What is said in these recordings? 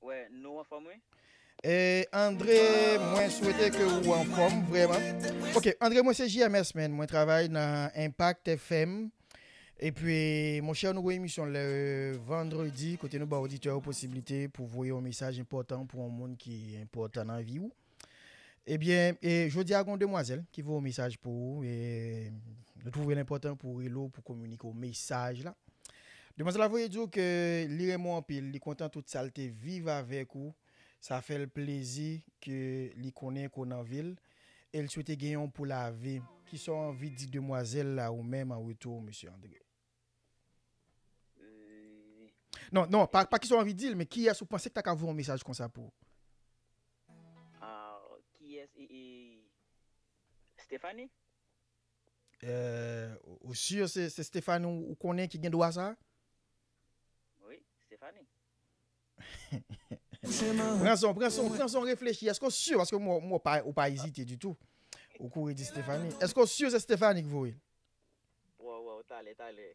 Ouè, nou an fòm wè? E, André, mwen souwete ke ou an fòm, vreman. Ok, André, mwen seji ya mè smen, mwen travay nan Impact FM. E pwè, mwen chè an nou wè misyon lè vendredi, kote nou ba auditeur ou posibilite pou voye ou mesaj important pou an moun ki importan an vi ou. E bie, jodi agon demwazel ki voye ou mesaj pou ou, e nou touve lè important pou ou lò pou komunike ou mesaj la. Demoze la voye djou ke li remon apil, li kontan tout salte, vive avek ou, sa fel plezi ke li konen konan vil, el sou te genyon pou la ave, ki sou anvidi demozel la ou men man wito, monsi André. Euh. Non, non, pa ki sou anvidil, me ki yas ou panse ki ta kavon mensaj kon sa pou? Ah, ki yas, e, e, Stefani? Euh, ou si yo se Stefani ou konen ki gen do a sa? Stéphanie. prends son, prends son, son réfléchi. Est-ce qu'on est sûr? Parce que moi, moi pas, pas hésité du tout. Au courrier de Stéphanie. Est-ce qu'on est sûr c'est Stéphanie que vous voyez? Ouais, ouais,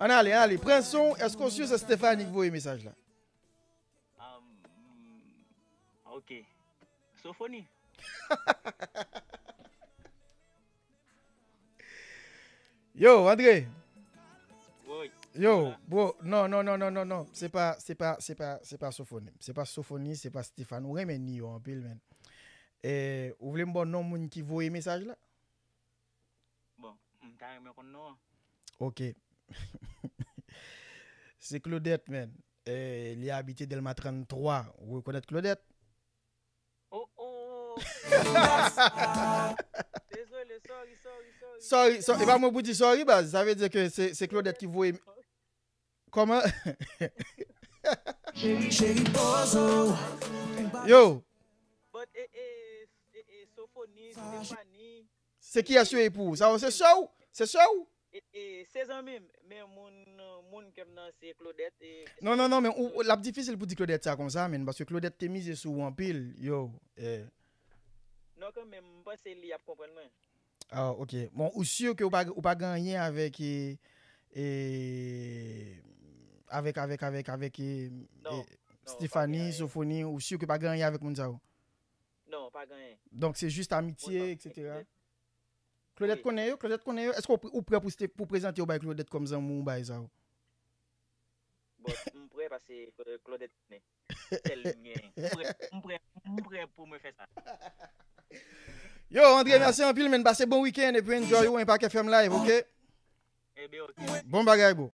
On allez, allez, prends son. Est-ce qu'on est sûr c'est Stéphanie que vous voyez le message là? Um, ok. Sophonie. Yo, André. Yo, bro, non, non, non, non, non, non. C'est pas, c'est pas, c'est pas, c'est pas Sophonie. C'est pas Sophonie, c'est pas Stéphane. Ou remen ni yo en pile, man. Et, vous voulez me bon nom moun qui voye message là? Bon, m'ta remen kon nom. Ok. c'est Claudette, man. Et, il est habité Delma 33. Vous connaissez Claudette? Sorry, e ba mwen pou di sorry ba, sa ve de ke se Claudette ki vou e... Koma? Yo! But e, e, e, soponi, soponi... Se ki aswe epou, sa ou se show? Se show? E, e, se zanmim, men moun, moun kem nan se Claudette e... Non, non, non, men, ou, la pdifisil pou di Claudette sa kon sa men, ba se Claudette te mize sou wampil, yo, e... Non, kon men, mwen pas se li ap kompon men... Ah, bon, ou sure ki ou pa ganyen avèk Stéphanie, Soufonie, ou sure ki ou pa ganyen avèk moun zavou? Non, ou pa ganyen. Donk se juste amitiè, et cetera. Claudette konè yo, Claudette konè yo, esko ou pre pou prezante ou bay Claudette kom zan moun bay zavou? Bon, m pou pre pase Claudette konè, sel mwen. Yo, Andre, mase yon filmen, mase bon week-end, epwen njo yo yon park FM live, ok? Eh bon bagay, bo.